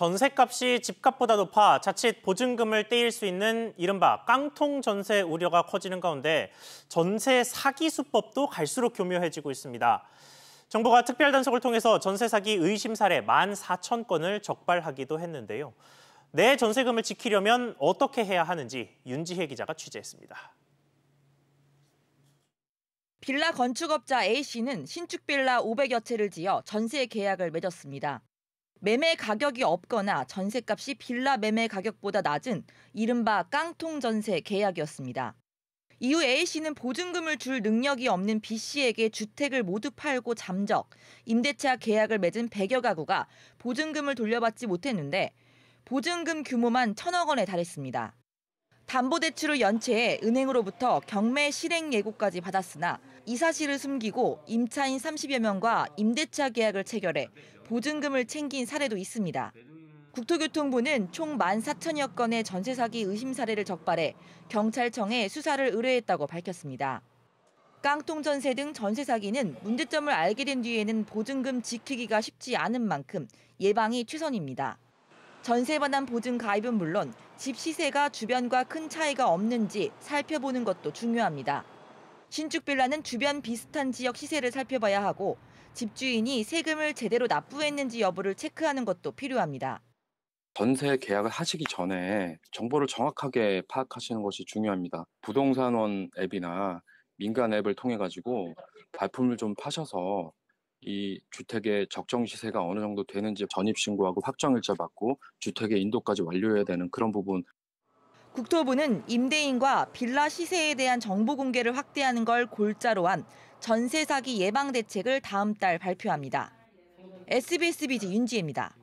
전세값이 집값보다 높아 자칫 보증금을 떼일 수 있는 이른바 깡통 전세 우려가 커지는 가운데 전세 사기 수법도 갈수록 교묘해지고 있습니다. 정부가 특별단속을 통해서 전세 사기 의심 사례 1만 4천 건을 적발하기도 했는데요. 내 전세금을 지키려면 어떻게 해야 하는지 윤지혜 기자가 취재했습니다. 빌라 건축업자 A씨는 신축 빌라 500여 채를 지어 전세 계약을 맺었습니다. 매매 가격이 없거나 전세값이 빌라 매매 가격보다 낮은 이른바 깡통 전세 계약이었습니다. 이후 A씨는 보증금을 줄 능력이 없는 B씨에게 주택을 모두 팔고 잠적, 임대차 계약을 맺은 100여 가구가 보증금을 돌려받지 못했는데 보증금 규모만 천억 원에 달했습니다. 담보대출을 연체해 은행으로부터 경매 실행 예고까지 받았으나 이 사실을 숨기고 임차인 30여 명과 임대차 계약을 체결해 보증금을 챙긴 사례도 있습니다. 국토교통부는 총 14,000여 건의 전세 사기 의심 사례를 적발해 경찰청에 수사를 의뢰했다고 밝혔습니다. 깡통 전세 등 전세 사기는 문제점을 알게 된 뒤에는 보증금 지키기가 쉽지 않은 만큼 예방이 최선입니다. 전세 반환 보증 가입은 물론 집 시세가 주변과 큰 차이가 없는지 살펴보는 것도 중요합니다. 신축 빌라는 주변 비슷한 지역 시세를 살펴봐야 하고 집주인이 세금을 제대로 납부했는지 여부를 체크하는 것도 필요합니다. 전세 계약을 하시기 전에 정보를 정확하게 파악하시는 것이 중요합니다. 부동산원 앱이나 민간 앱을 통해 가지고 발품을 좀 파셔서 이 주택의 적정 시세가 어느 정도 되는지 전입 신고하고 확정일자 받고 주택의 인도까지 완료해야 되는 그런 부분. 국토부는 임대인과 빌라 시세에 대한 정보 공개를 확대하는 걸 골자로 한 전세 사기 예방 대책을 다음 달 발표합니다. SBS 비 g 윤지혜입니다.